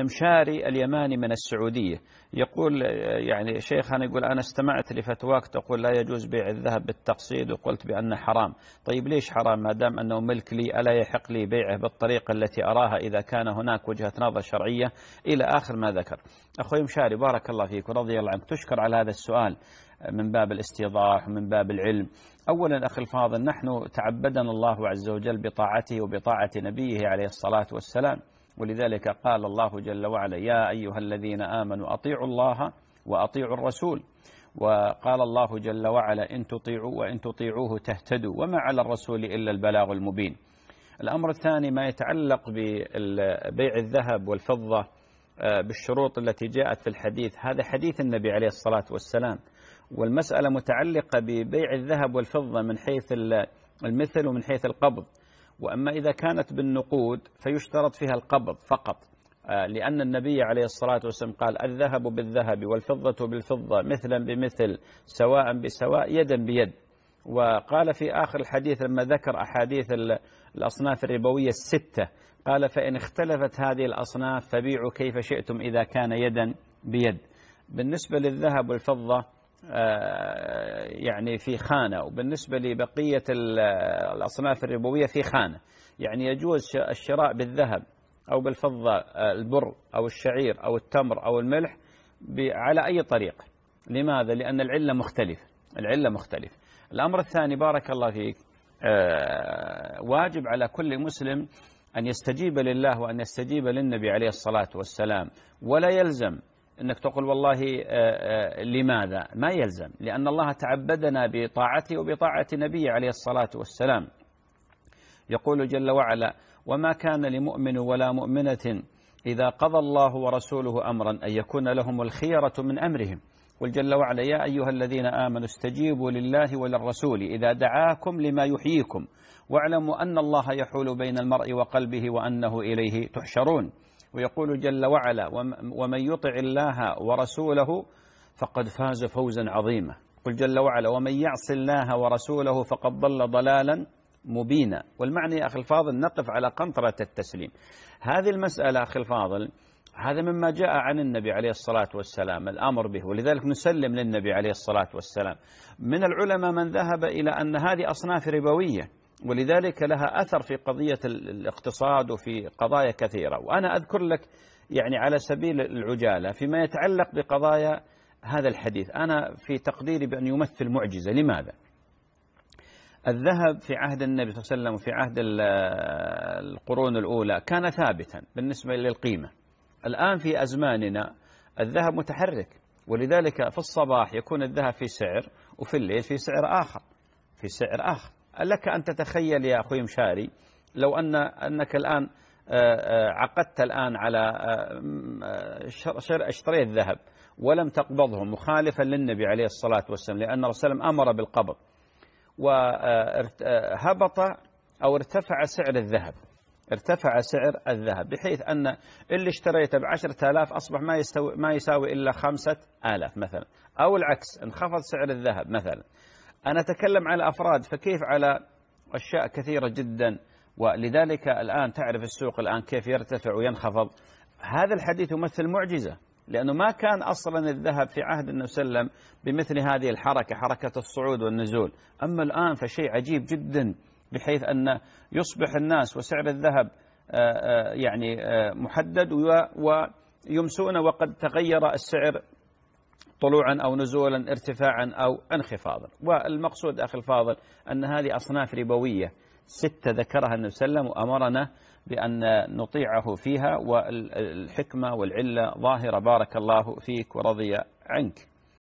مشاري اليماني من السعودية يقول يعني شيخنا يقول أنا استمعت لفتواك تقول لا يجوز بيع الذهب بالتقصيد وقلت بأنه حرام طيب ليش حرام ما دام أنه ملك لي ألا يحق لي بيعه بالطريقة التي أراها إذا كان هناك وجهة نظر شرعية إلى آخر ما ذكر أخوي مشاري بارك الله فيك ورضي الله عنك تشكر على هذا السؤال من باب الاستيضاح ومن باب العلم أولا أخي الفاضل نحن تعبدنا الله عز وجل بطاعته وبطاعة نبيه عليه الصلاة والسلام ولذلك قال الله جل وعلا يا أيها الذين آمنوا أطيعوا الله وأطيعوا الرسول وقال الله جل وعلا إن تطيعوا وإن تطيعوه تهتدوا وما على الرسول إلا البلاغ المبين الأمر الثاني ما يتعلق ببيع الذهب والفضة آه، بالشروط التي جاءت في الحديث هذا حديث النبي عليه الصلاة والسلام والمسألة متعلقة ببيع الذهب والفضة من حيث المثل ومن حيث القبض وأما إذا كانت بالنقود فيشترط فيها القبض فقط آه، لأن النبي عليه الصلاة والسلام قال الذهب بالذهب والفضة بالفضة مثلا بمثل سواء بسواء يدا بيد وقال في آخر الحديث لما ذكر أحاديث الأصناف الربوية الستة قال فإن اختلفت هذه الأصناف فبيعوا كيف شئتم إذا كان يدا بيد بالنسبة للذهب والفضة آه، يعني في خانة وبالنسبة لبقية الأصناف الربوية في خانة يعني يجوز الشراء بالذهب أو بالفضة آه، البر أو الشعير أو التمر أو الملح على أي طريقة لماذا؟ لأن العلة مختلفة العلة مختلفة الأمر الثاني بارك الله فيك آه، واجب على كل مسلم أن يستجيب لله وأن يستجيب للنبي عليه الصلاة والسلام ولا يلزم أنك تقول والله آه، آه، لماذا ما يلزم لأن الله تعبدنا بطاعته وبطاعة نبيه عليه الصلاة والسلام يقول جل وعلا وما كان لمؤمن ولا مؤمنة إذا قضى الله ورسوله أمرا أن يكون لهم الخيرة من أمرهم قل جل وعلا يا أيها الذين آمنوا استجيبوا لله وللرسول إذا دعاكم لما يحييكم واعلموا أن الله يحول بين المرء وقلبه وأنه إليه تحشرون ويقول جل وعلا ومن يطع الله ورسوله فقد فاز فوزا عظيما قل جل وعلا ومن يعص الله ورسوله فقد ضل ضلالا مبينا والمعنى يا أخي الفاضل نقف على قنطرة التسليم هذه المسألة أخي الفاضل هذا مما جاء عن النبي عليه الصلاة والسلام الأمر به ولذلك نسلم للنبي عليه الصلاة والسلام من العلماء من ذهب إلى أن هذه أصناف ربوية ولذلك لها أثر في قضية الاقتصاد وفي قضايا كثيرة وأنا أذكر لك يعني على سبيل العجالة فيما يتعلق بقضايا هذا الحديث أنا في تقديري بأن يمثل معجزة لماذا؟ الذهب في عهد النبي صلى الله عليه وسلم وفي عهد القرون الأولى كان ثابتا بالنسبة للقيمة الآن في أزماننا الذهب متحرك ولذلك في الصباح يكون الذهب في سعر وفي الليل في سعر آخر في سعر آخر لك أن تتخيل يا أخوي مشاري لو أن أنك الآن آه، آه، عقدت الآن على آه، اشتريت ذهب ولم تقبضه مخالفا للنبي عليه الصلاة والسلام لأن الرسول أمر بالقبض وهبط أو ارتفع سعر الذهب ارتفع سعر الذهب بحيث أن اللي اشتريته بعشرة آلاف أصبح ما, يستوي ما يساوي إلا خمسة آلاف مثلا أو العكس انخفض سعر الذهب مثلا أنا أتكلم على أفراد فكيف على أشياء كثيرة جدا ولذلك الآن تعرف السوق الآن كيف يرتفع وينخفض هذا الحديث يمثل معجزة لأنه ما كان أصلا الذهب في عهد النبي صلى الله عليه وسلم بمثل هذه الحركة حركة الصعود والنزول أما الآن فشيء عجيب جدا بحيث أن يصبح الناس وسعر الذهب آه، آه، يعني آه، محدد ويمسون وقد تغير السعر طلوعا أو نزولا ارتفاعا أو انخفاضا والمقصود أخي الفاضل أن هذه أصناف ربوية ستة ذكرها النبي صلى الله عليه وسلم وأمرنا بأن نطيعه فيها والحكمة والعلة ظاهرة بارك الله فيك ورضي عنك